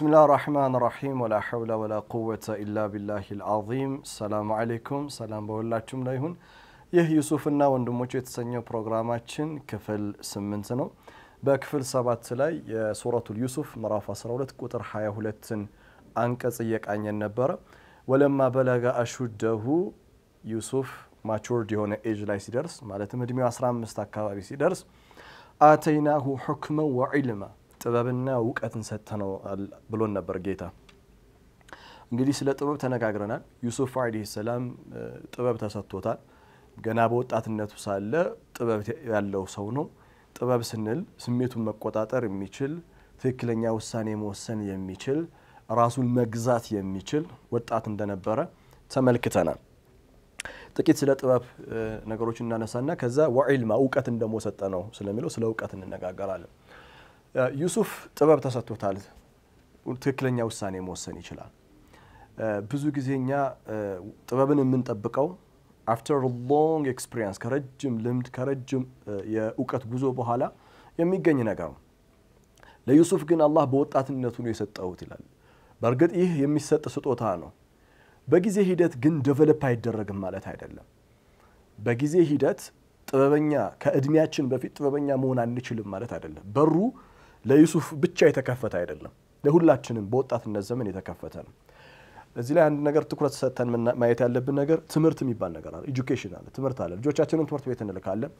بسم الله الرحمن ወላ ولا ወላ ولا قوة إلا بالله العظيم السلام عليكم በሁላችሁም ላይ ይሁን ይህ ዩሱፍና ወንድሞቹ የተሰኘው ፕሮግራማችን ክፍል ስምንት ነው በክፍል ሰባት ላይ የሱረቱል ዩሱፍ ምዕራፍ 12 ቁጥር 22ን አንቀጽ እየቃኘን ነበረ ወለማ በለጋ አሹደሁ ዩሱፍ ማቹርድ የሆነ ኤጅ ላይ ሲደርስ ማለትም እድሜው 15 አካባቢ ሲደርስ አተይናሁ ሑክመን ወዒልማ ጥበብና እውቀትን ሰጥተነዋል ብሎን ነበር ጌታ። እንግዲህ ስለ ጥበብ ተነጋግረናል። ዩሱፍ ዓለይሂ ሰላም ጥበብ ተሰጥቶታል። ገና በወጣትነቱ ሳለ ጥበብ ያለው ሰው ነው። ጥበብ ስንል ስሜቱን መቆጣጠር የሚችል ትክክለኛ ውሳኔ መወሰን የሚችል ራሱን መግዛት የሚችል ወጣት እንደነበረ ተመልክተናል። ጥቂት ስለ ጥበብ ነገሮች እናነሳና ከዛ ወዒልማ እውቀትን ደግሞ ሰጠ ነው ስለሚለው ስለ እውቀት እንነጋገራለን። ዩሱፍ ጥበብ ተሰጥቶታል። ትክክለኛ ውሳኔ መወሰን ይችላል። ብዙ ጊዜ እኛ ጥበብን የምንጠብቀው አፍተር ሎንግ ኤክስፒሪየንስ ከረጅም ልምድ ከረጅም የእውቀት ጉዞ በኋላ የሚገኝ ነገር ነው። ለዩሱፍ ግን አላህ በወጣትነቱ ነው የሰጠሁት ይላል። በእርግጥ ይህ የሚሰጥ ስጦታ ነው። በጊዜ ሂደት ግን ደቨሎፕ አይደረግም ማለት አይደለም። በጊዜ ሂደት ጥበበኛ ከእድሜያችን በፊት ጥበበኛ መሆን አንችልም ማለት አይደለም። በሩ ለዩሱፍ ብቻ የተከፈተ አይደለም፣ ለሁላችንም በወጣትነት ዘመን የተከፈተ ነው። እዚህ ላይ አንድ ነገር ትኩረት ሰጥተን ማየት ያለብን ነገር ትምህርት የሚባል ነገር አለ። ኤጁኬሽን አለ፣ ትምህርት አለ። ልጆቻችንን ትምህርት ቤት እንልካለን፣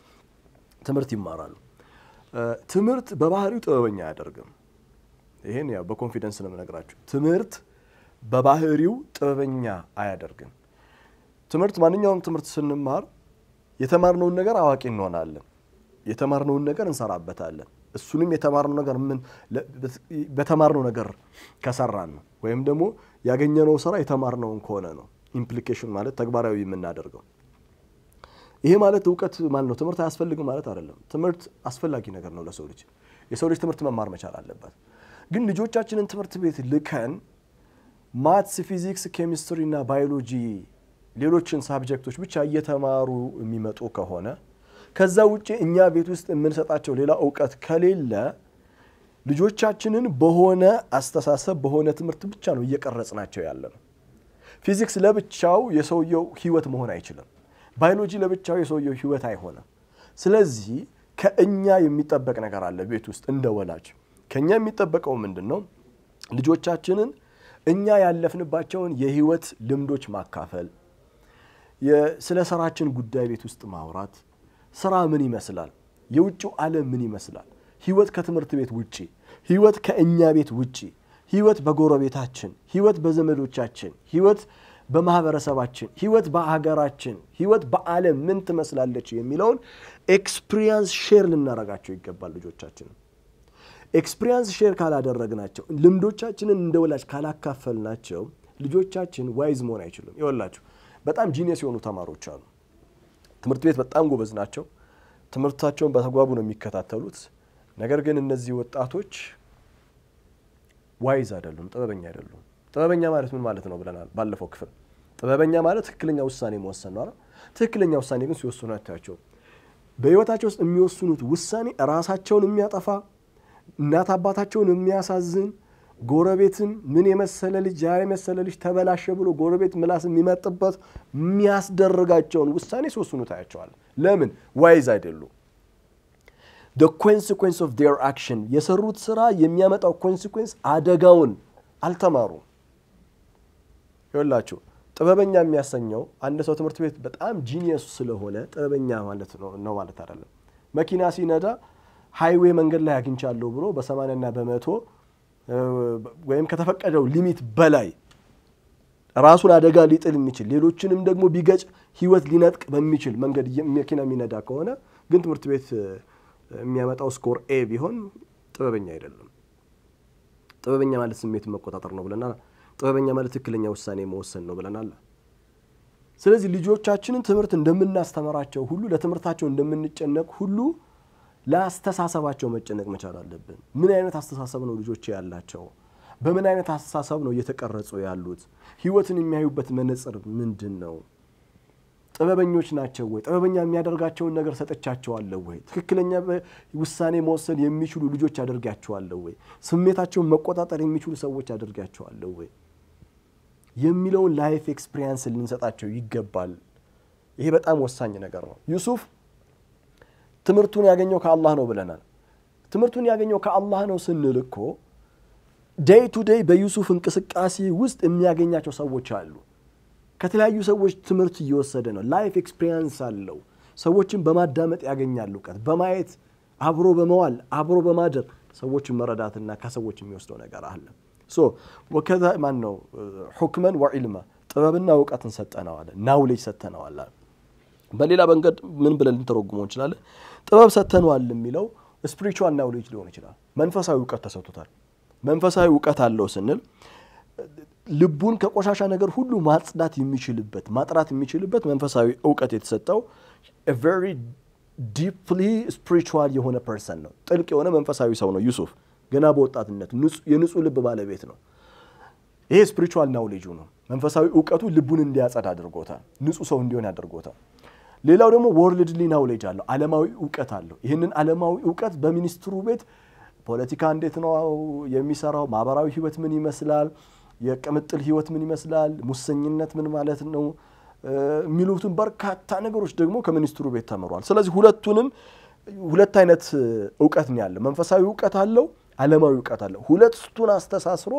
ትምህርት ይማራሉ። ትምህርት በባህሪው ጥበበኛ አያደርግም። ይህን ያው በኮንፊደንስ ነው የምነግራችሁ። ትምህርት በባህሪው ጥበበኛ አያደርግም። ትምህርት ማንኛውም ትምህርት ስንማር የተማርነውን ነገር አዋቂ እንሆናለን፣ የተማርነውን ነገር እንሰራበታለን። እሱንም የተማርነው ነገር ምን በተማርነው ነገር ከሰራን ነው ወይም ደግሞ ያገኘነው ስራ የተማርነውን ከሆነ ነው። ኢምፕሊኬሽን ማለት ተግባራዊ የምናደርገው ይሄ ማለት እውቀት ማለት ነው። ትምህርት አያስፈልግም ማለት አይደለም። ትምህርት አስፈላጊ ነገር ነው ለሰው ልጅ። የሰው ልጅ ትምህርት መማር መቻል አለበት። ግን ልጆቻችንን ትምህርት ቤት ልከን ማትስ፣ ፊዚክስ፣ ኬሚስትሪ እና ባዮሎጂ ሌሎችን ሳብጀክቶች ብቻ እየተማሩ የሚመጡ ከሆነ ከዛ ውጭ እኛ ቤት ውስጥ የምንሰጣቸው ሌላ እውቀት ከሌለ ልጆቻችንን በሆነ አስተሳሰብ በሆነ ትምህርት ብቻ ነው እየቀረጽናቸው ያለ ነው። ፊዚክስ ለብቻው የሰውየው ህይወት መሆን አይችልም። ባዮሎጂ ለብቻው የሰውየው ህይወት አይሆንም። ስለዚህ ከእኛ የሚጠበቅ ነገር አለ ቤት ውስጥ እንደ ወላጅ ከእኛ የሚጠበቀው ምንድን ነው? ልጆቻችንን እኛ ያለፍንባቸውን የህይወት ልምዶች ማካፈል፣ ስለ ስራችን ጉዳይ ቤት ውስጥ ማውራት፣ ስራ ምን ይመስላል? የውጭው ዓለም ምን ይመስላል? ህይወት ከትምህርት ቤት ውጪ፣ ህይወት ከእኛ ቤት ውጪ፣ ህይወት በጎረቤታችን፣ ህይወት በዘመዶቻችን፣ ህይወት በማህበረሰባችን፣ ህይወት በሀገራችን፣ ህይወት በዓለም ምን ትመስላለች የሚለውን ኤክስፒሪየንስ ሼር ልናረጋቸው ይገባል ልጆቻችን። ኤክስፒሪየንስ ሼር ካላደረግናቸው፣ ልምዶቻችንን እንደ ወላጅ ካላካፈልናቸው ልጆቻችን ዋይዝ መሆን አይችሉም። ይወላችሁ በጣም ጂኒየስ የሆኑ ተማሪዎች አሉ። ትምህርት ቤት በጣም ጎበዝ ናቸው። ትምህርታቸውን በተጓቡ ነው የሚከታተሉት። ነገር ግን እነዚህ ወጣቶች ዋይዝ አይደሉም፣ ጥበበኛ አይደሉም። ጥበበኛ ማለት ምን ማለት ነው ብለናል ባለፈው ክፍል። ጥበበኛ ማለት ትክክለኛ ውሳኔ መወሰን ነው። ትክክለኛ ውሳኔ ግን ሲወስኑ አታያቸው። በህይወታቸው ውስጥ የሚወስኑት ውሳኔ ራሳቸውን የሚያጠፋ እናት አባታቸውን የሚያሳዝን ጎረቤትን ምን የመሰለ ልጅ ያ የመሰለ ልጅ ተበላሸ ብሎ ጎረቤት ምላስ የሚመጥበት የሚያስደርጋቸውን ውሳኔ ሲወስኑ ታያቸዋል። ለምን ዋይዝ አይደሉ? ደ ኮንሲኩንስ ኦፍ ዴር አክሽን የሰሩት ስራ የሚያመጣው ኮንሲኩንስ አደጋውን አልተማሩም። ይወላችሁ ጥበበኛ የሚያሰኘው አንድ ሰው ትምህርት ቤት በጣም ጂኒየስ ስለሆነ ጥበበኛ ማለት ነው ማለት አይደለም። መኪና ሲነዳ ሃይዌ መንገድ ላይ አግኝቻለሁ ብሎ በሰማንያና በመቶ ወይም ከተፈቀደው ሊሚት በላይ ራሱን አደጋ ሊጥል የሚችል ሌሎችንም ደግሞ ቢገጭ ህይወት ሊነጥቅ በሚችል መንገድ መኪና የሚነዳ ከሆነ ግን ትምህርት ቤት የሚያመጣው ስኮር ኤ ቢሆን ጥበበኛ አይደለም። ጥበበኛ ማለት ስሜትን መቆጣጠር ነው ብለናል። ጥበበኛ ማለት ትክክለኛ ውሳኔ መወሰን ነው ብለናል። ስለዚህ ልጆቻችንን ትምህርት እንደምናስተምራቸው ሁሉ ለትምህርታቸው እንደምንጨነቅ ሁሉ ለአስተሳሰባቸው መጨነቅ መቻል አለብን። ምን አይነት አስተሳሰብ ነው ልጆች ያላቸው? በምን አይነት አስተሳሰብ ነው እየተቀረጹ ያሉት? ህይወትን የሚያዩበት መነጽር ምንድን ነው? ጥበበኞች ናቸው ወይ? ጥበበኛ የሚያደርጋቸውን ነገር ሰጠቻቸዋለሁ ወይ? ትክክለኛ ውሳኔ መወሰን የሚችሉ ልጆች አደርጋቸዋለሁ ወይ? ስሜታቸውን መቆጣጠር የሚችሉ ሰዎች አደርጋቸዋለሁ ወይ የሚለውን ላይፍ ኤክስፒሪየንስ ልንሰጣቸው ይገባል። ይሄ በጣም ወሳኝ ነገር ነው። ዩሱፍ ትምህርቱን ያገኘው ከአላህ ነው ብለናል። ትምህርቱን ያገኘው ከአላህ ነው ስንል እኮ ዴይ ቱ ደይ በዩሱፍ እንቅስቃሴ ውስጥ የሚያገኛቸው ሰዎች አሉ። ከተለያዩ ሰዎች ትምህርት እየወሰደ ነው። ላይፍ ኤክስፔሪንስ አለው። ሰዎችን በማዳመጥ ያገኛል እውቀት፣ በማየት አብሮ በመዋል አብሮ በማደር ሰዎችን መረዳትና ከሰዎች የሚወስደው ነገር አለ። ሶ ወከዛ ማን ነው ሑክመን ወዕልማ ጥበብና እውቀትን ሰጠነዋለ ናውሌጅ ሰጠነዋለ በሌላ መንገድ ምን ብለን ልንተረጉመው እንችላለን? ጥበብ ሰጥተነዋል የሚለው ስፕሪቹዋል ናውሌጅ ሊሆን ይችላል። መንፈሳዊ እውቀት ተሰጥቶታል። መንፈሳዊ እውቀት አለው ስንል ልቡን ከቆሻሻ ነገር ሁሉ ማጽዳት የሚችልበት ማጥራት የሚችልበት መንፈሳዊ እውቀት የተሰጠው ቨሪ ዲፕሊ ስፒሪቹዋል የሆነ ፐርሰን ነው። ጥልቅ የሆነ መንፈሳዊ ሰው ነው ዩሱፍ። ገና በወጣትነት የንጹህ ልብ ባለቤት ነው። ይሄ ስፒሪቹዋል ናውሌጁ ነው። መንፈሳዊ እውቀቱ ልቡን እንዲያጸድ አድርጎታል። ንጹህ ሰው እንዲሆን ያደርጎታል። ሌላው ደግሞ ወርልድሊ ናውሌጅ አለው፣ አለማዊ እውቀት አለው። ይህንን አለማዊ እውቀት በሚኒስትሩ ቤት ፖለቲካ እንዴት ነው የሚሰራው፣ ማህበራዊ ህይወት ምን ይመስላል፣ የቅምጥል ህይወት ምን ይመስላል፣ ሙሰኝነት ምን ማለት ነው የሚሉትን በርካታ ነገሮች ደግሞ ከሚኒስትሩ ቤት ተምሯል። ስለዚህ ሁለቱንም ሁለት አይነት እውቀት ነው ያለው። መንፈሳዊ እውቀት አለው፣ አለማዊ እውቀት አለው። ሁለቱን አስተሳስሮ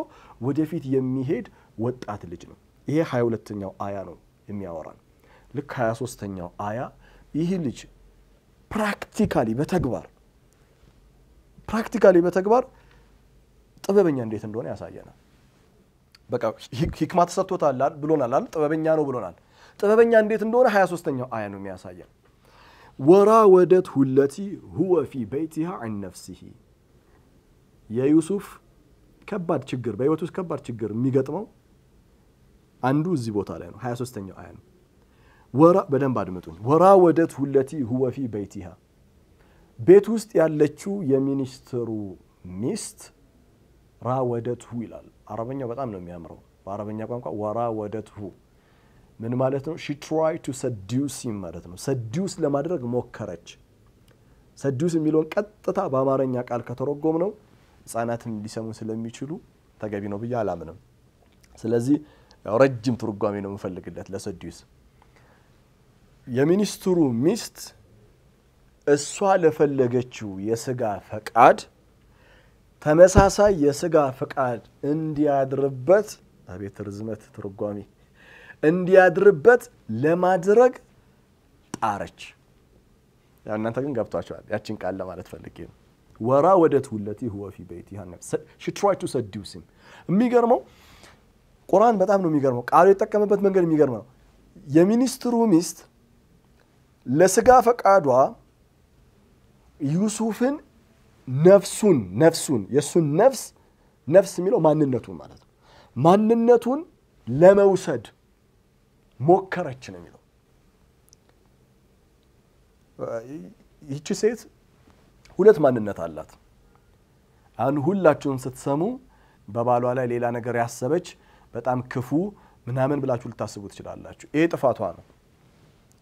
ወደፊት የሚሄድ ወጣት ልጅ ነው። ይሄ ሀያ ሁለተኛው አያ ነው የሚያወራል። ልክ 23 ኛው አያ ይህ ልጅ ፕራክቲካሊ በተግባር ፕራክቲካሊ በተግባር ጥበበኛ እንዴት እንደሆነ ያሳየናል። በቃ ሂክማ ተሰጥቶታል ብሎናል አይደል? ጥበበኛ ነው ብሎናል። ጥበበኛ እንዴት እንደሆነ 23 ኛው አያ ነው የሚያሳየን። ወደት ሁለቲ ሁወ ፊ በይቲሃ አን ነፍሲሂ የዩሱፍ ከባድ ችግር በህይወት ውስጥ ከባድ ችግር የሚገጥመው አንዱ እዚህ ቦታ ላይ ነው 23 23ኛው አያ ነው። ወራ በደንብ አድምጡኝ። ወራ ወደት ሁለቲ ሁወፊ በይቲሃ ቤት ውስጥ ያለችው የሚኒስትሩ ሚስት ራወደትሁ ይላል። አረበኛው በጣም ነው የሚያምረው። በአረበኛ ቋንቋ ወራ ወደትሁ ምን ማለት ነው? ሺ ትራይ ቱ ሰዲውስ ማለት ነው። ሰዲውስ ለማድረግ ሞከረች። ሰዲውስ የሚለውን ቀጥታ በአማርኛ ቃል ከተረጎም ነው ህጻናትም ሊሰሙ ስለሚችሉ ተገቢ ነው ብዬ አላምንም። ስለዚህ ረጅም ትርጓሜ ነው የምፈልግለት ለሰዲውስ የሚኒስትሩ ሚስት እሷ ለፈለገችው የስጋ ፈቃድ ተመሳሳይ የስጋ ፈቃድ እንዲያድርበት አቤት ርዝመት ትርጓሜ እንዲያድርበት ለማድረግ ጣረች። ያው እናንተ ግን ገብቷቸዋል። ያችን ቃል ለማለት ፈልጌ ነው። ወራ ወደት ውለቲ ሁወ ፊ በይት ሺ ትራይ ቱ ሰዲውስ የሚገርመው ቁርአን በጣም ነው የሚገርመው። ቃሉ የተጠቀመበት መንገድ የሚገርም ነው። የሚኒስትሩ ሚስት ለስጋ ፈቃዷ ዩሱፍን ነፍሱን ነፍሱን የእሱን ነፍስ ነፍስ የሚለው ማንነቱን ማለት ነው። ማንነቱን ለመውሰድ ሞከረች ነው የሚለው። ይቺ ሴት ሁለት ማንነት አላት። አሁን ሁላችሁን ስትሰሙ በባሏ ላይ ሌላ ነገር ያሰበች በጣም ክፉ ምናምን ብላችሁ ልታስቡ ትችላላችሁ። ይሄ ጥፋቷ ነው።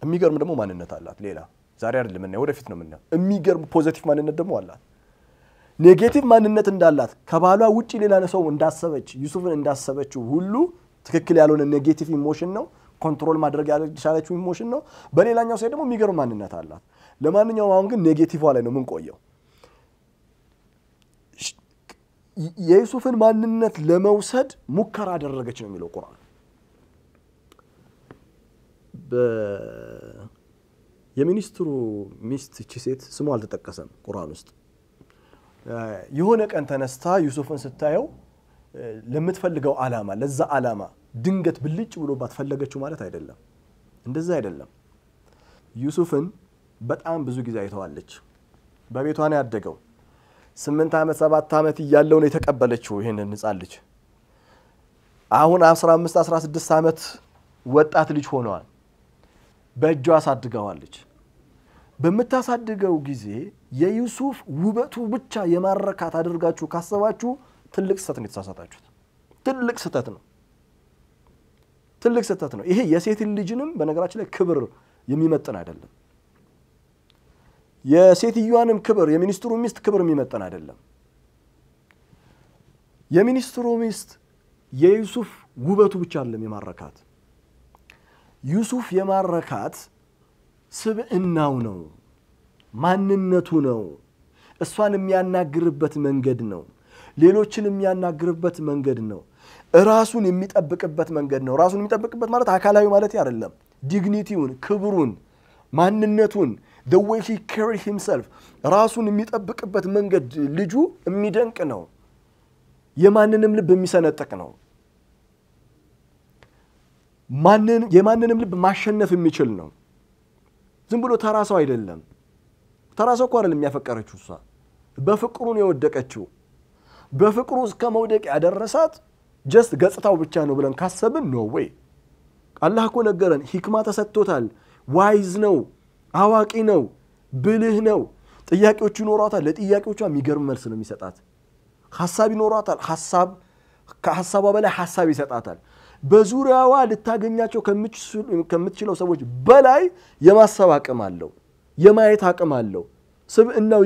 የሚገርም ደግሞ ማንነት አላት። ሌላ ዛሬ አይደለም እና ወደፊት ነው የምናየው። የሚገርም ፖዘቲቭ ማንነት ደግሞ አላት። ኔጌቲቭ ማንነት እንዳላት ከባሏ ውጭ ሌላ ሰው እንዳሰበች ዩሱፍን እንዳሰበችው ሁሉ ትክክል ያልሆነ ኔጌቲቭ ኢሞሽን ነው። ኮንትሮል ማድረግ ያልቻለችው ኢሞሽን ነው። በሌላኛው ሳይ ደግሞ የሚገርም ማንነት አላት። ለማንኛውም አሁን ግን ኔጌቲቭ ላይ ነው ምንቆየው። የዩሱፍን ማንነት ለመውሰድ ሙከራ አደረገች ነው የሚለው ቁርአን። የሚኒስትሩ ሚስት እቺ ሴት ስሙ አልተጠቀሰም ቁርአን ውስጥ። የሆነ ቀን ተነስታ ዩሱፍን ስታየው ለምትፈልገው አላማ ለዛ አላማ ድንገት ብልጭ ብሎባት ፈለገችው ማለት አይደለም። እንደዛ አይደለም። ዩሱፍን በጣም ብዙ ጊዜ አይተዋለች። በቤቷን ያደገው። ስምንት ዓመት ሰባት ዓመት እያለው ነው የተቀበለችው ይህንን ህፃን ልጅ። አሁን 15 16 ዓመት ወጣት ልጅ ሆነዋል። በእጇ አሳድገዋለች። በምታሳድገው ጊዜ የዩሱፍ ውበቱ ብቻ የማረካት አድርጋችሁ ካሰባችሁ ትልቅ ስህተት ነው የተሳሳታችሁት። ትልቅ ስህተት ነው። ትልቅ ስህተት ነው። ይሄ የሴትን ልጅንም በነገራችን ላይ ክብር የሚመጥን አይደለም። የሴትዮዋንም ክብር የሚኒስትሩ ሚስት ክብር የሚመጥን አይደለም። የሚኒስትሩ ሚስት የዩሱፍ ውበቱ ብቻ አለም የማረካት ዩሱፍ የማረካት ስብእናው ነው፣ ማንነቱ ነው፣ እሷን የሚያናግርበት መንገድ ነው፣ ሌሎችን የሚያናግርበት መንገድ ነው፣ ራሱን የሚጠብቅበት መንገድ ነው። ራሱን የሚጠብቅበት ማለት አካላዊ ማለት አይደለም። ዲግኒቲውን፣ ክብሩን፣ ማንነቱን ደ ዌይ ሂ ካሪ ሂምሰልፍ ራሱን የሚጠብቅበት መንገድ ልጁ የሚደንቅ ነው። የማንንም ልብ የሚሰነጥቅ ነው። የማንንም ልብ ማሸነፍ የሚችል ነው። ዝም ብሎ ተራ ሰው አይደለም። ተራ ሰው እኮ አይደለም ያፈቀረችው እሷ። በፍቅሩ ነው የወደቀችው። በፍቅሩ እስከ መውደቅ ያደረሳት ጀስት ገጽታው ብቻ ነው ብለን ካሰብን ኖ ወይ። አላህ እኮ ነገረን፣ ሂክማ ተሰጥቶታል። ዋይዝ ነው፣ አዋቂ ነው፣ ብልህ ነው። ጥያቄዎቹ ይኖሯታል። ለጥያቄዎቿ የሚገርም መልስ ነው የሚሰጣት። ሀሳብ ይኖሯታል። ሀሳብ ከሀሳቧ በላይ ሀሳብ ይሰጣታል። በዙሪያዋ ልታገኛቸው ከምትችለው ሰዎች በላይ የማሰብ አቅም አለው፣ የማየት አቅም አለው። ስብዕናው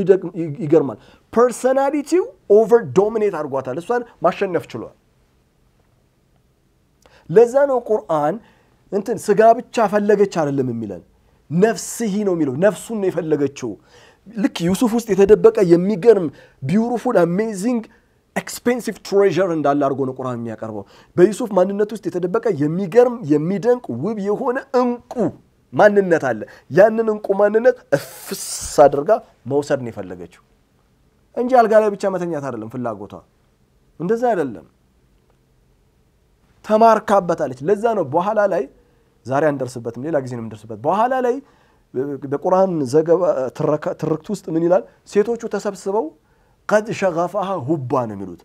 ይገርማል። ፐርሰናሊቲው ኦቨር ዶሚኔት አድርጓታል። እሷን ማሸነፍ ችሏል። ለዛ ነው ቁርአን እንትን ስጋ ብቻ ፈለገች አይደለም የሚለን ነፍስሂ ነው የሚለው። ነፍሱን ነው የፈለገችው። ልክ ዩሱፍ ውስጥ የተደበቀ የሚገርም ቢውሩፉል አሜዚንግ ኤክስፔንሲቭ ትሬዠር እንዳለ አድርጎ ነው ቁርአን የሚያቀርበው። በዩሱፍ ማንነት ውስጥ የተደበቀ የሚገርም የሚደንቅ ውብ የሆነ እንቁ ማንነት አለ። ያንን እንቁ ማንነት እፍስ አድርጋ መውሰድ ነው የፈለገችው እንጂ አልጋ ላይ ብቻ መተኛት አይደለም ፍላጎቷ፣ እንደዛ አይደለም። ተማርካበታለች። ለዛ ነው በኋላ ላይ ዛሬ አንደርስበትም፣ ሌላ ጊዜ ነው የምንደርስበት። በኋላ ላይ በቁርአን ዘገባ ትርክት ውስጥ ምን ይላል? ሴቶቹ ተሰብስበው ቀድ ሸገፋሃ ሁባ ነው የሚሉት።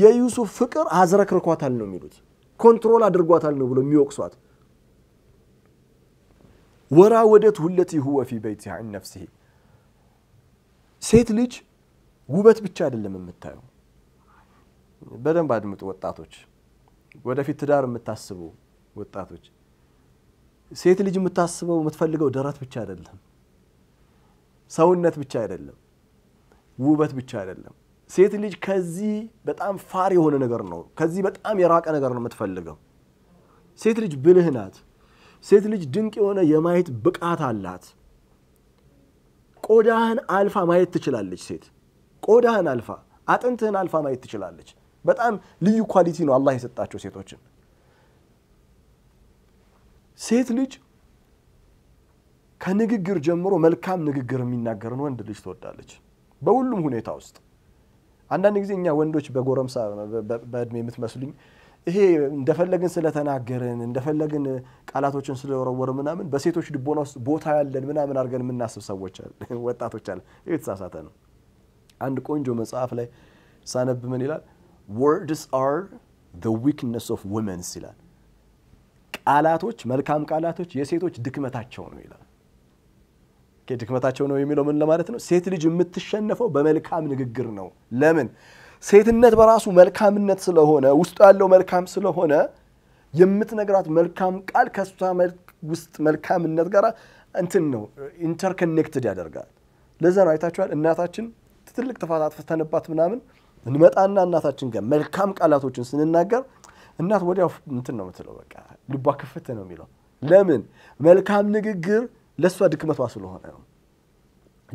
የዩሱፍ ፍቅር አዝረክርኳታል ነው የሚሉት። ኮንትሮል አድርጓታል ነው ብሎ የሚወቅሷት። ወራወደት ሁለቲ ሁወ ፊ በይቲሃ ዐን ሴት ልጅ ውበት ብቻ አይደለም የምታየው። በደንብ አድምጡ ወጣቶች፣ ወደፊት ትዳር የምታስቡ ወጣቶች፣ ሴት ልጅ የምታስበው የምትፈልገው ደረት ብቻ አይደለም፣ ሰውነት ብቻ አይደለም ውበት ብቻ አይደለም። ሴት ልጅ ከዚህ በጣም ፋር የሆነ ነገር ነው፣ ከዚህ በጣም የራቀ ነገር ነው የምትፈልገው። ሴት ልጅ ብልህ ናት። ሴት ልጅ ድንቅ የሆነ የማየት ብቃት አላት። ቆዳህን አልፋ ማየት ትችላለች። ሴት ቆዳህን አልፋ አጥንትህን አልፋ ማየት ትችላለች። በጣም ልዩ ኳሊቲ ነው አላህ የሰጣቸው ሴቶችን። ሴት ልጅ ከንግግር ጀምሮ መልካም ንግግር የሚናገርን ወንድ ልጅ ትወዳለች። በሁሉም ሁኔታ ውስጥ አንዳንድ ጊዜ እኛ ወንዶች በጎረምሳ በእድሜ የምትመስሉኝ ይሄ እንደፈለግን ስለተናገርን እንደፈለግን ቃላቶችን ስለወረወር ምናምን በሴቶች ልቦና ውስጥ ቦታ ያለን ምናምን አድርገን የምናስብ ሰዎች ወጣቶች አለ። ይህ የተሳሳተ ነው። አንድ ቆንጆ መጽሐፍ ላይ ሳነብ ምን ይላል? ወርድስ አር ዘ ዊክነስ ኦፍ ውመንስ ይላል። ቃላቶች፣ መልካም ቃላቶች የሴቶች ድክመታቸው ነው ይላል። ድክመታቸው ነው የሚለው ምን ለማለት ነው? ሴት ልጅ የምትሸነፈው በመልካም ንግግር ነው። ለምን? ሴትነት በራሱ መልካምነት ስለሆነ ውስጡ ያለው መልካም ስለሆነ የምትነግራት መልካም ቃል ከእሷ ውስጥ መልካምነት ጋር እንትን ነው ኢንተርኮኔክትድ ያደርጋል። ለዛ ነው አይታችኋል። እናታችን ትልቅ ጥፋት አጥፍተንባት ምናምን እንመጣና እናታችን ጋር መልካም ቃላቶችን ስንናገር እናት ወዲያው እንትን ነው የምትለው፣ በቃ ልቧ ክፍት ነው የሚለው። ለምን መልካም ንግግር ለእሷ ድክመቷ ስለሆነ ነው።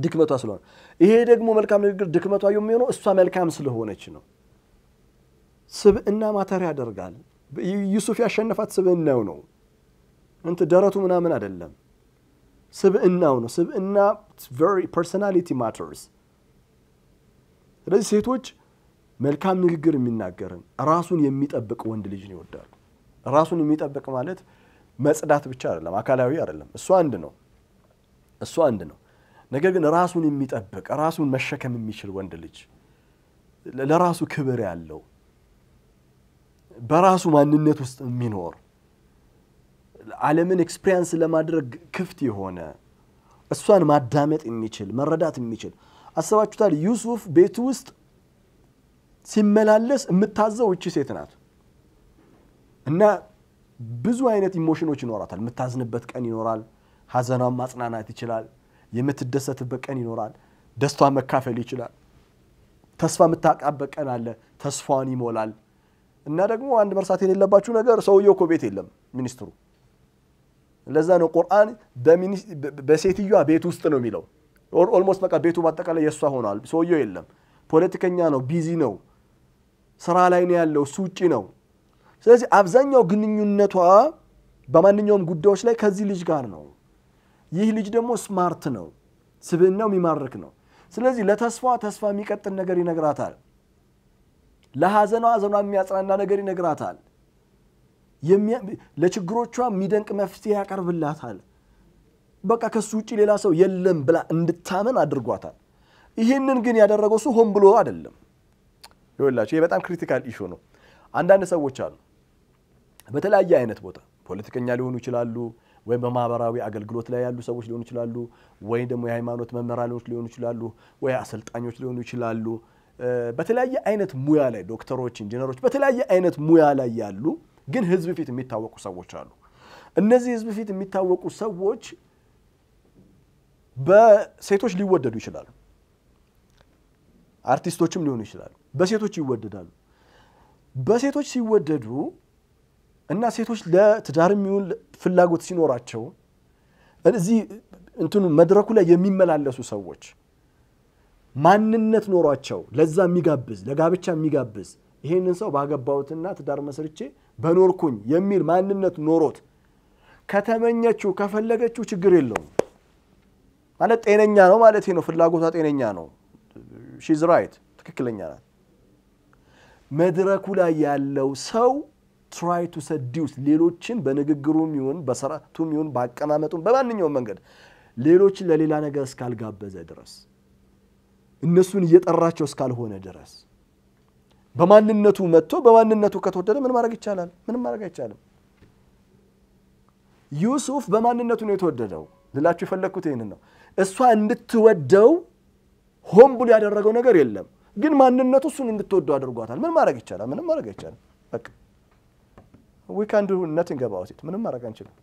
ድክመቷ ስለሆነ ይሄ ደግሞ መልካም ንግግር ድክመቷ የሚሆነው እሷ መልካም ስለሆነች ነው። ስብእና ማተር ያደርጋል። ዩሱፍ ያሸነፋት ስብዕናው ነው። እንት ደረቱ ምናምን አይደለም፣ ስብዕናው ነው። ስብዕና ፐርሶናሊቲ ማተርስ። ስለዚህ ሴቶች መልካም ንግግር የሚናገርን ራሱን የሚጠብቅ ወንድ ነው ይወዳሉ። ራሱን የሚጠብቅ ማለት መጽዳት ብቻ አይደለም፣ አካላዊ አይደለም። እሱ አንድ ነው። እሱ አንድ ነው። ነገር ግን ራሱን የሚጠብቅ ራሱን መሸከም የሚችል ወንድ ልጅ ለራሱ ክብር ያለው በራሱ ማንነት ውስጥ የሚኖር ዓለምን ኤክስፒሪንስ ለማድረግ ክፍት የሆነ እሷን ማዳመጥ የሚችል መረዳት የሚችል አስባችሁታል። ዩሱፍ ቤቱ ውስጥ ሲመላለስ የምታዘው እቺ ሴት ናት እና ብዙ አይነት ኢሞሽኖች ይኖራታል። የምታዝንበት ቀን ይኖራል። ሀዘኗን ማጽናናት ይችላል። የምትደሰትበት ቀን ይኖራል። ደስቷ መካፈል ይችላል። ተስፋ የምታቃበት ቀን አለ። ተስፋዋን ይሞላል። እና ደግሞ አንድ መርሳት የሌለባችሁ ነገር ሰውየው እኮ ቤት የለም ሚኒስትሩ። ለዛ ነው ቁርአን በሴትዮዋ ቤት ውስጥ ነው የሚለው። ኦልሞስት በቃ ቤቱ በአጠቃላይ የእሷ ሆኗል። ሰውየው የለም። ፖለቲከኛ ነው፣ ቢዚ ነው፣ ስራ ላይ ነው ያለው፣ እሱ ውጪ ነው። ስለዚህ አብዛኛው ግንኙነቷ በማንኛውም ጉዳዮች ላይ ከዚህ ልጅ ጋር ነው። ይህ ልጅ ደግሞ ስማርት ነው፣ ስብዕናው የሚማርክ ነው። ስለዚህ ለተስፋ ተስፋ የሚቀጥል ነገር ይነግራታል። ለሐዘኗ ሐዘኗ የሚያጽናና ነገር ይነግራታል። ለችግሮቿ የሚደንቅ መፍትሄ ያቀርብላታል። በቃ ከሱ ውጭ ሌላ ሰው የለም ብላ እንድታመን አድርጓታል። ይህንን ግን ያደረገው እሱ ሆን ብሎ አይደለም። ይወላቸው ይህ በጣም ክሪቲካል ኢሹ ነው። አንዳንድ ሰዎች አሉ በተለያየ አይነት ቦታ ፖለቲከኛ ሊሆኑ ይችላሉ፣ ወይም በማህበራዊ አገልግሎት ላይ ያሉ ሰዎች ሊሆኑ ይችላሉ፣ ወይም ደግሞ የሃይማኖት መምህራኖች ሊሆኑ ይችላሉ፣ ወይ አሰልጣኞች ሊሆኑ ይችላሉ። በተለያየ አይነት ሙያ ላይ ዶክተሮች፣ ኢንጂነሮች፣ በተለያየ አይነት ሙያ ላይ ያሉ ግን ህዝብ ፊት የሚታወቁ ሰዎች አሉ። እነዚህ ህዝብ ፊት የሚታወቁ ሰዎች በሴቶች ሊወደዱ ይችላሉ። አርቲስቶችም ሊሆኑ ይችላሉ። በሴቶች ይወደዳሉ። በሴቶች ሲወደዱ እና ሴቶች ለትዳር የሚሆን ፍላጎት ሲኖራቸው እዚህ እንትኑ መድረኩ ላይ የሚመላለሱ ሰዎች ማንነት ኖሯቸው ለዛ የሚጋብዝ ለጋብቻ የሚጋብዝ ይሄንን ሰው ባገባሁትና ትዳር መስርቼ በኖርኩኝ የሚል ማንነት ኖሮት ከተመኘችው ከፈለገችው ችግር የለውም ማለት ጤነኛ ነው ማለት ነው። ፍላጎቷ ጤነኛ ነው። ሺዝ ራይት ትክክለኛ ናት። መድረኩ ላይ ያለው ሰው ትራይ ቱ ሰዲውስ ሌሎችን በንግግሩም ይሁን በስርዓቱም ይሁን በአቀማመጡም በማንኛውም መንገድ ሌሎችን ለሌላ ነገር እስካልጋበዘ ድረስ እነሱን እየጠራቸው እስካልሆነ ድረስ በማንነቱ መጥቶ በማንነቱ ከተወደደ ምን ማድረግ ይቻላል? ምንም ማድረግ አይቻልም። ዩሱፍ በማንነቱ ነው የተወደደው ልላችሁ የፈለግኩት ይህንን ነው። እሷ እንድትወደው ሆን ብሎ ያደረገው ነገር የለም፣ ግን ማንነቱ እሱን እንድትወደው አድርጓታል። ምን ማድረግ ይቻላል? ምንም ማድረግ አይቻልም። በቃ ዊ ካን ዱ ነቲንግ አባውት ኢት ምንም ማድረግ አንችልም።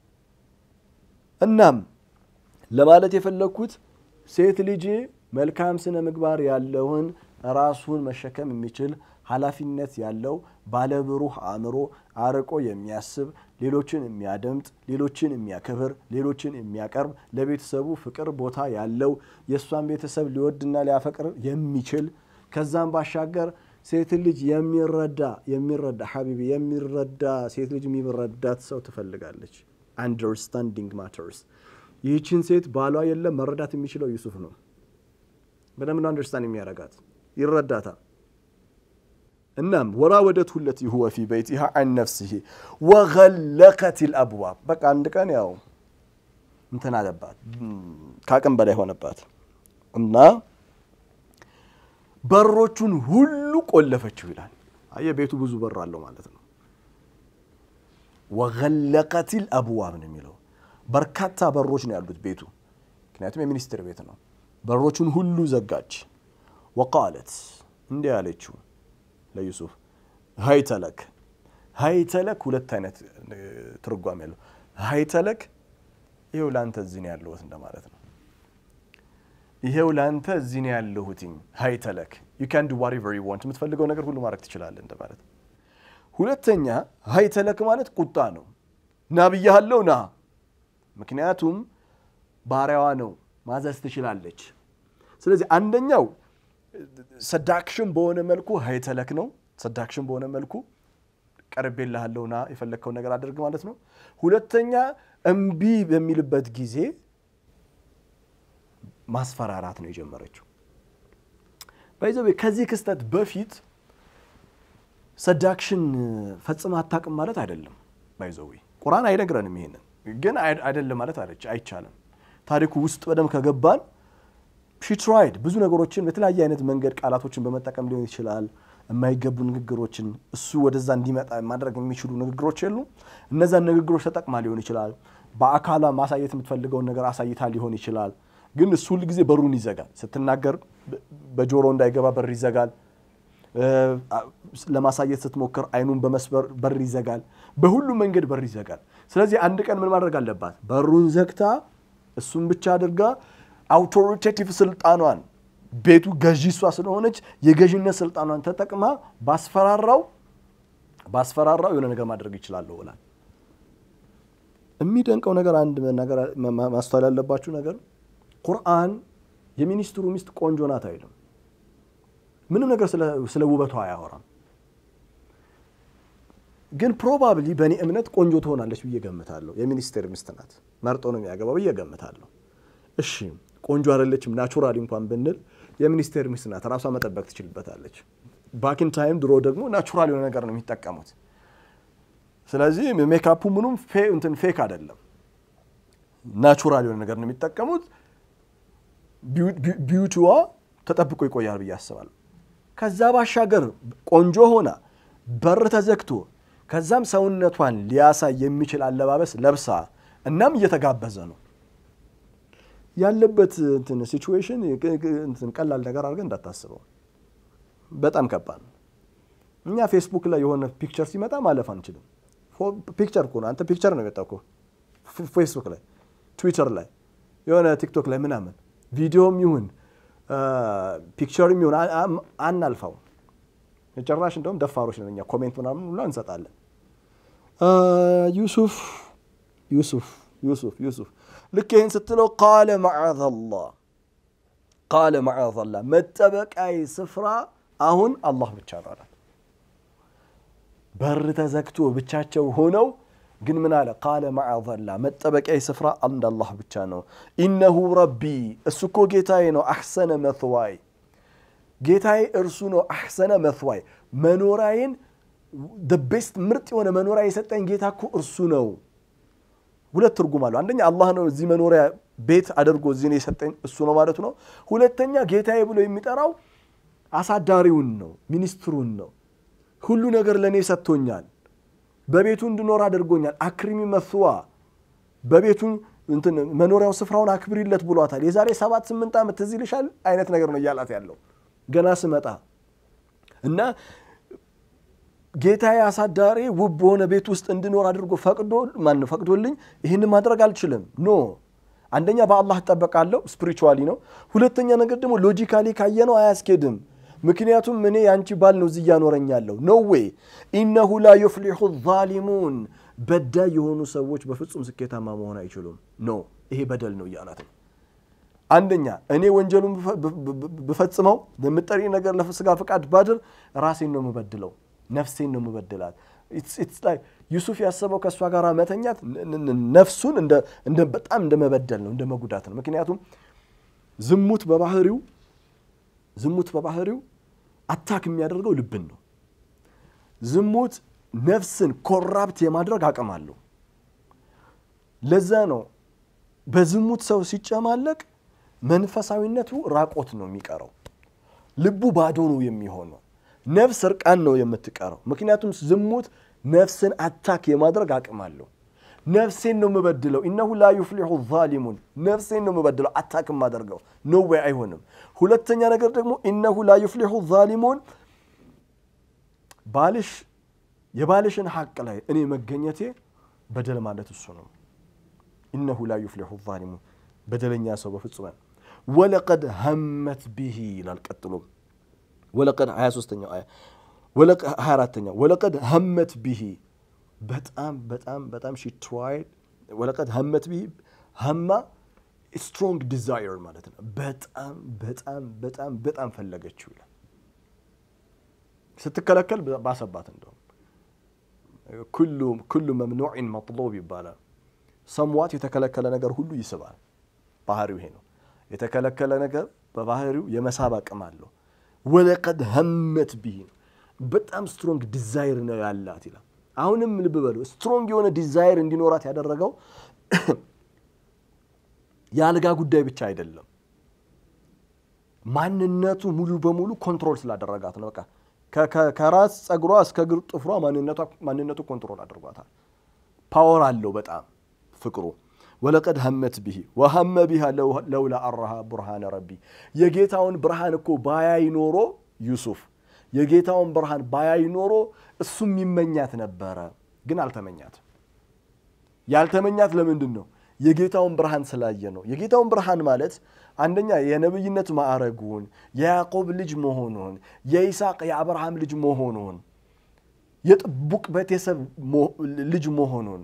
እናም ለማለት የፈለግኩት ሴት ልጅ መልካም ስነ ምግባር ያለውን ራሱን መሸከም የሚችል ኃላፊነት ያለው ባለብሩህ አእምሮ፣ አርቆ የሚያስብ ሌሎችን የሚያደምጥ ሌሎችን የሚያከብር ሌሎችን የሚያቀርብ ለቤተሰቡ ፍቅር ቦታ ያለው የእሷን ቤተሰብ ሊወድና ሊያፈቅር የሚችል ከዛም ባሻገር ሴት ልጅ የሚረዳ የሚረዳ ሀቢቢ የሚረዳ ሴት ልጅ የሚረዳት ሰው ትፈልጋለች። አንደርስታንዲንግ ማተርስ። ይህችን ሴት ባሏ የለም መረዳት የሚችለው ዩሱፍ ነው። በደንብ አንደርስታንድ የሚያረጋት ይረዳታ። እናም ወራወደት ሁለት ሁወ ፊ በይት በይቲሃ አን ነፍሲሂ ወገለቀት ልአብዋብ። በቃ አንድ ቀን ያው እንትን አለባት ከአቅም በላይ ሆነባት እና በሮቹን ሁሉ ቆለፈችው ይላል። አየ ቤቱ ብዙ በር አለው ማለት ነው። ወገለቀትል አብዋብ ነው የሚለው በርካታ በሮች ነው ያሉት ቤቱ፣ ምክንያቱም የሚኒስትር ቤት ነው። በሮቹን ሁሉ ዘጋች። ወቃለት እንዲህ አለችው ለዩሱፍ ሀይተለክ ሀይተለክ ሁለት አይነት ትርጓሜ ያለው ሀይተለክ ይሄው ለአንተ እዚህ ያለሁት እንደማለት ነው። ይሄው ለአንተ እዚህ ያለሁትኝ ሀይተለክ ዩ ካን ዱ ዋሪቨር ዩ ዋንት የምትፈልገው ነገር ሁሉ ማድረግ ትችላለህ እንደማለት። ሁለተኛ ሀይተለክ ማለት ቁጣ ነው። ና ብያሃለው ና። ምክንያቱም ባሪያዋ ነው ማዘዝ ትችላለች። ስለዚህ አንደኛው ሰዳክሽን በሆነ መልኩ ሀይተለክ ነው። ሰዳክሽን በሆነ መልኩ ቀርቤልሃለሁ ና የፈለግከውን ነገር አድርግ ማለት ነው። ሁለተኛ እምቢ በሚልበት ጊዜ ማስፈራራት ነው የጀመረችው። ባይዘው ከዚህ ክስተት በፊት ሰዳክሽን ፈጽመ አታቅም ማለት አይደለም። ባይዘው ቁርአን አይነግረንም። ይሄንን ግን አይደለም ማለት አለች አይቻልም። ታሪኩ ውስጥ በደንብ ከገባን ሺትራይድ ብዙ ነገሮችን በተለያየ አይነት መንገድ ቃላቶችን በመጠቀም ሊሆን ይችላል። የማይገቡ ንግግሮችን እሱ ወደዛ እንዲመጣ ማድረግ የሚችሉ ንግግሮች የሉ። እነዛን ንግግሮች ተጠቅማ ሊሆን ይችላል። በአካሏ ማሳየት የምትፈልገውን ነገር አሳይታ ሊሆን ይችላል። ግን እሱ ሁል ጊዜ በሩን ይዘጋል። ስትናገር በጆሮ እንዳይገባ በር ይዘጋል። ለማሳየት ስትሞክር አይኑን በመስበር በር ይዘጋል። በሁሉም መንገድ በር ይዘጋል። ስለዚህ አንድ ቀን ምን ማድረግ አለባት? በሩን ዘግታ እሱን ብቻ አድርጋ አውቶሪቴቲቭ ስልጣኗን ቤቱ ገዢ እሷ ስለሆነች የገዥነት ስልጣኗን ተጠቅማ ባስፈራራው ባስፈራራው የሆነ ነገር ማድረግ ይችላለሁ ብላል። የሚደንቀው ነገር አንድ ማስተዋል ያለባችሁ ነገር ቁርአን የሚኒስትሩ ሚስት ቆንጆ ናት አይልም። ምንም ነገር ስለ ውበቷ አያወራም። ግን ፕሮባብሊ በእኔ እምነት ቆንጆ ትሆናለች ብዬ ገምታለሁ። የሚኒስቴር ሚስት ናት፣ መርጦ ነው የሚያገባው ብዬ ገምታለሁ። እሺ ቆንጆ አይደለችም ናቹራሊ እንኳን ብንል የሚኒስቴር ሚስት ናት፣ ራሷ መጠበቅ ትችልበታለች። ባኪን ታይም ድሮ ደግሞ ናቹራል የሆነ ነገር ነው የሚጠቀሙት። ስለዚህ ሜካፑ ምኑም እንትን ፌክ አይደለም፣ ናቹራል የሆነ ነገር ነው የሚጠቀሙት። ቢዩቲዋ ተጠብቆ ይቆያል ብዬ አስባለሁ። ከዛ ባሻገር ቆንጆ ሆና በር ተዘግቶ ከዛም ሰውነቷን ሊያሳይ የሚችል አለባበስ ለብሳ እናም እየተጋበዘ ነው ያለበት እንትን ሲቹዌሽን ቀላል ነገር አድርገን እንዳታስበው፣ በጣም ከባድ ነው። እኛ ፌስቡክ ላይ የሆነ ፒክቸር ሲመጣ ማለፍ አንችልም። ፒክቸር እኮ አንተ ፒክቸር ነው የመጣው ፌስቡክ ላይ፣ ትዊተር ላይ፣ የሆነ ቲክቶክ ላይ ምናምን ቪዲዮም ይሁን ፒክቸርም ይሁን አናልፈው። ጭራሽ እንደውም ደፋሮች ነን እኛ ኮሜንት ምናምን ሁሉ እንሰጣለን። ዩሱፍ ዩሱፍ ዩሱፍ ዩሱፍ ልክ ይህን ስትለው ቃለ ማዓዘላህ ቃለ ማዓዘላህ መጠበቃይ ስፍራ አሁን አላህ ብቻ ነው አላት። በር ተዘግቶ ብቻቸው ሆነው ግን ምን አለ? ቃለ ማዓዘላ መጠበቂያ ስፍራ አንድ አላህ ብቻ ነው። ኢነሁ ረቢ እሱ እኮ ጌታዬ ነው። አሕሰነ መትዋይ ጌታዬ እርሱ ነው። አሕሰነ መትዋይ መኖራዬን ቤስት ምርጥ የሆነ መኖሪያ የሰጠኝ ጌታ እኮ እርሱ ነው። ሁለት ትርጉም አለ አንደኛ አላህ ነው እዚህ መኖሪያ ቤት አድርጎ እዚህ የሰጠኝ እሱ ነው ማለቱ ነው። ሁለተኛ ጌታዬ ብሎ የሚጠራው አሳዳሪውን ነው፣ ሚኒስትሩን ነው። ሁሉ ነገር ለእኔ ሰጥቶኛል። በቤቱ እንድኖር አድርጎኛል። አክሪሚ መስዋ በቤቱ እንትን መኖሪያው ስፍራውን አክብሪለት ብሏታል። የዛሬ ሰባት ስምንት ዓመት ትዝ ይልሻል አይነት ነገር ነው እያላት ያለው ገና ስመጣ እና ጌታዬ አሳዳሪ ውብ በሆነ ቤት ውስጥ እንድኖር አድርጎ ፈቅዶ ማን ፈቅዶልኝ ይህን ማድረግ አልችልም ኖ አንደኛ በአላህ እጠበቃለሁ ስፒሪቹዋሊ ነው ሁለተኛ ነገር ደግሞ ሎጂካሊ ካየነው አያስኬድም ምክንያቱም እኔ የአንቺ ባል ነው እዚህ እያኖረኛለሁ። ነው ዌይ ኢነሁ ላ ዩፍሊሑ ዛሊሙን በዳይ የሆኑ ሰዎች በፍጹም ስኬታማ መሆን አይችሉም። ኖ ይሄ በደል ነው እያላት ነው። አንደኛ እኔ ወንጀሉን ብፈጽመው በምጠሪ ነገር ለስጋ ፍቃድ ባድር ራሴን ነው የምበድለው፣ ነፍሴን ነው የምበድላት። ዩሱፍ ያሰበው ከእሷ ጋር መተኛት ነፍሱን በጣም እንደ መበደል ነው፣ እንደ መጉዳት ነው። ምክንያቱም ዝሙት በባህሪው ዝሙት በባህሪው አታክ የሚያደርገው ልብን ነው። ዝሙት ነፍስን ኮራፕት የማድረግ አቅም አለው። ለዛ ነው በዝሙት ሰው ሲጨማለቅ መንፈሳዊነቱ ራቆት ነው የሚቀረው። ልቡ ባዶ ነው የሚሆነው። ነፍስ እርቃን ነው የምትቀረው። ምክንያቱም ዝሙት ነፍስን አታክ የማድረግ አቅም አለው። ነፍሴን ነው የምበድለው። ኢነሁ ላ ዩፍሊሑ ዛሊሙን ነፍሴን ነው የምበድለው፣ አታክ የማደርገው ነው ወይ አይሆንም። ሁለተኛ ነገር ደግሞ ኢነሁ ላ ዩፍሊሑ ዛሊሙን ባልሽ የባልሽን ሀቅ ላይ እኔ መገኘቴ በደል ማለት እሱ ነው። ኢነሁ ላ ዩፍሊሑ ዛሊሙን በደለኛ ሰው በፍጹም ወለቀድ ሀመት ቢሂ ይላል። ቀጥሎ ወለቀድ 23ኛው 24ኛው ወለቀድ ሀመት ቢሂ በጣም በጣም በጣም ሺ ትራይድ ወለቀድ ሀመት ቢ ሀማ ስትሮንግ ዲዛይር ማለት ነው። በጣም በጣም በጣም በጣም ፈለገችው ይላል። ስትከለከል ባሰባት። እንደውም ኩሉ ኩሉ መምኑዕን መጥሎብ ይባላል። ሰምዋት የተከለከለ ነገር ሁሉ ይስባል። ባህሪው ይሄ ነው። የተከለከለ ነገር በባህሪው የመሳብ አቅም አለው። ወለቀድ ሀመት ቢሂ ነው። በጣም ስትሮንግ ዲዛይር ነው ያላት ይላል። አሁንም ልብ በሉ ስትሮንግ የሆነ ዲዛይር እንዲኖራት ያደረገው የአልጋ ጉዳይ ብቻ አይደለም። ማንነቱ ሙሉ በሙሉ ኮንትሮል ስላደረጋት ነው። በቃ ከራስ ጸጉሯ እስከ ግር ጥፍሯ ማንነቱ ኮንትሮል አድርጓታል። ፓወር አለው በጣም ፍቅሩ። ወለቀድ ሀመት ብሂ ወሀመ ቢሃ ለውላ አረሃ ቡርሃነ ረቢ የጌታውን ብርሃን እኮ ባያይ ኖሮ ዩሱፍ የጌታውን ብርሃን ባያይ ኖሮ እሱም ይመኛት ነበረ፣ ግን አልተመኛት። ያልተመኛት ለምንድን ነው? የጌታውን ብርሃን ስላየ ነው። የጌታውን ብርሃን ማለት አንደኛ የነብይነት ማዕረጉን፣ የያዕቆብ ልጅ መሆኑን፣ የይስቅ የአብርሃም ልጅ መሆኑን፣ የጥቡቅ ቤተሰብ ልጅ መሆኑን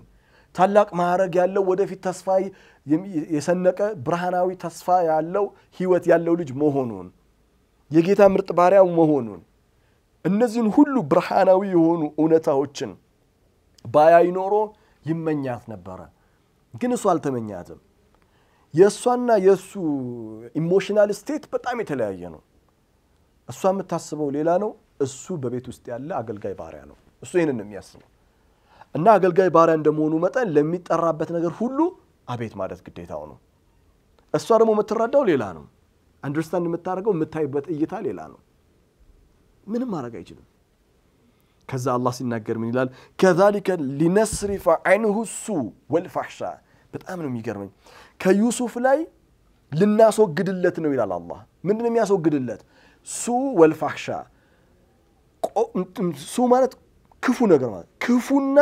ታላቅ ማዕረግ ያለው ወደፊት ተስፋ የሰነቀ ብርሃናዊ ተስፋ ያለው ህይወት ያለው ልጅ መሆኑን የጌታ ምርጥ ባሪያው መሆኑን እነዚህን ሁሉ ብርሃናዊ የሆኑ እውነታዎችን ባያይ ኖሮ ይመኛት ነበረ። ግን እሱ አልተመኛትም። የእሷና የእሱ ኢሞሽናል ስቴት በጣም የተለያየ ነው። እሷ የምታስበው ሌላ ነው። እሱ በቤት ውስጥ ያለ አገልጋይ ባሪያ ነው። እሱ ይህንን የሚያስበው እና አገልጋይ ባሪያ እንደመሆኑ መጠን ለሚጠራበት ነገር ሁሉ አቤት ማለት ግዴታው ነው። እሷ ደግሞ የምትረዳው ሌላ ነው። አንደርስታንድ የምታደርገው የምታይበት እይታ ሌላ ነው። ምንም ማድረግ አይችልም። ከዛ አላ ሲናገር ምን ይላል? ከዛሊከ ሊነስሪፈ ዐንሁ ሱ ወልፋሕሻ። በጣም ነው የሚገርመኝ። ከዩሱፍ ላይ ልናስወግድለት ነው ይላል አላ ምንድን ነው የሚያስወግድለት? ሱ ወልፋሕሻ። ሱ ማለት ክፉ ነገር ማለት ክፉና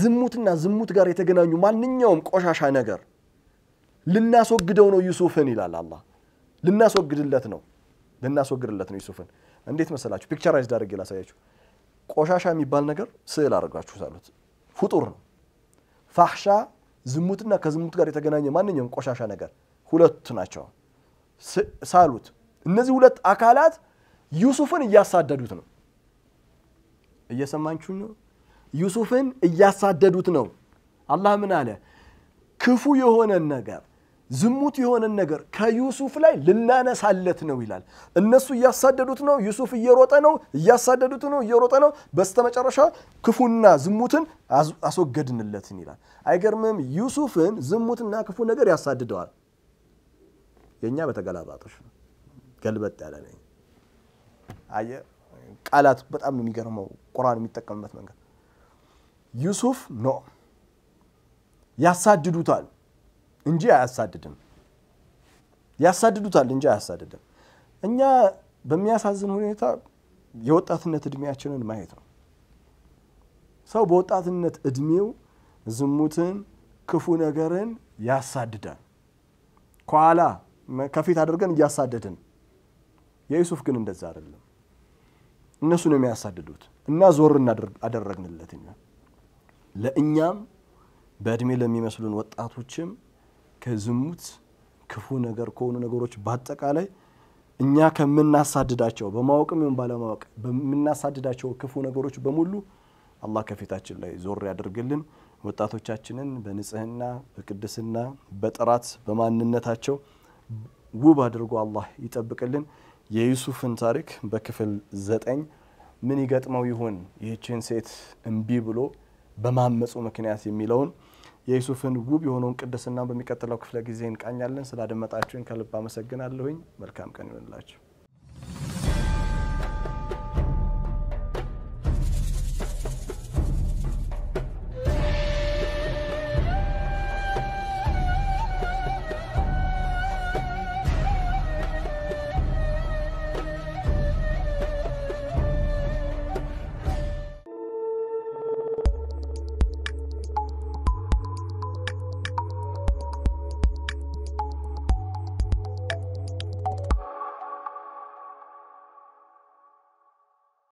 ዝሙትና ዝሙት ጋር የተገናኙ ማንኛውም ቆሻሻ ነገር ልናስወግደው ነው ዩሱፍን ይላል አላህ። ልናስወግድለት ነው ልናስወግድለት ነው ዩሱፍን እንዴት መሰላችሁ? ፒክቸራይዝ አድርጌ ላሳያችሁ። ቆሻሻ የሚባል ነገር ስዕል አድርጋችሁ ሳሉት ፍጡር ነው። ፋሕሻ ዝሙትና ከዝሙት ጋር የተገናኘ ማንኛውም ቆሻሻ ነገር ሁለቱ ናቸው። ሳሉት እነዚህ ሁለት አካላት ዩሱፍን እያሳደዱት ነው። እየሰማችሁ ነው? ዩሱፍን እያሳደዱት ነው። አላህ ምን አለ? ክፉ የሆነን ነገር ዝሙት የሆነን ነገር ከዩሱፍ ላይ ልናነሳለት ነው ይላል። እነሱ እያሳደዱት ነው፣ ዩሱፍ እየሮጠ ነው፣ እያሳደዱት ነው፣ እየሮጠ ነው። በስተመጨረሻ ክፉና ዝሙትን አስወገድንለትን ይላል። አይገርምም? ዩሱፍን ዝሙትና ክፉ ነገር ያሳድደዋል። የእኛ በተገላባጦች ነው፣ ገልበጥ ያለ ነኝ። አየህ፣ ቃላት በጣም ነው የሚገርመው፣ ቁርአን የሚጠቀምበት መንገድ። ዩሱፍ ኖ ያሳድዱታል እንጂ አያሳድድም። ያሳድዱታል እንጂ አያሳድድም። እኛ በሚያሳዝን ሁኔታ የወጣትነት እድሜያችንን ማየት ነው። ሰው በወጣትነት እድሜው ዝሙትን፣ ክፉ ነገርን ያሳድዳል። ከኋላ ከፊት አድርገን እያሳደድን የዩሱፍ ግን እንደዛ አይደለም። እነሱ ነው የሚያሳድዱት እና ዞር አደረግንለት ለእኛም በእድሜ ለሚመስሉን ወጣቶችም ከዝሙት ክፉ ነገር ከሆኑ ነገሮች በአጠቃላይ እኛ ከምናሳድዳቸው በማወቅም ይሁን ባለማወቅ በምናሳድዳቸው ክፉ ነገሮች በሙሉ አላህ ከፊታችን ላይ ዞር ያደርግልን። ወጣቶቻችንን በንጽህና በቅድስና በጥራት በማንነታቸው ውብ አድርጎ አላህ ይጠብቅልን። የዩሱፍን ታሪክ በክፍል ዘጠኝ ምን ይገጥመው ይሆን ይህችን ሴት እምቢ ብሎ በማመፁ ምክንያት የሚለውን የዩሱፍን ውብ የሆነውን ቅድስና በሚቀጥለው ክፍለ ጊዜ እንቃኛለን። ስላደመጣችሁኝ ከልብ አመሰግናለሁኝ። መልካም ቀን ይሆንላችሁ።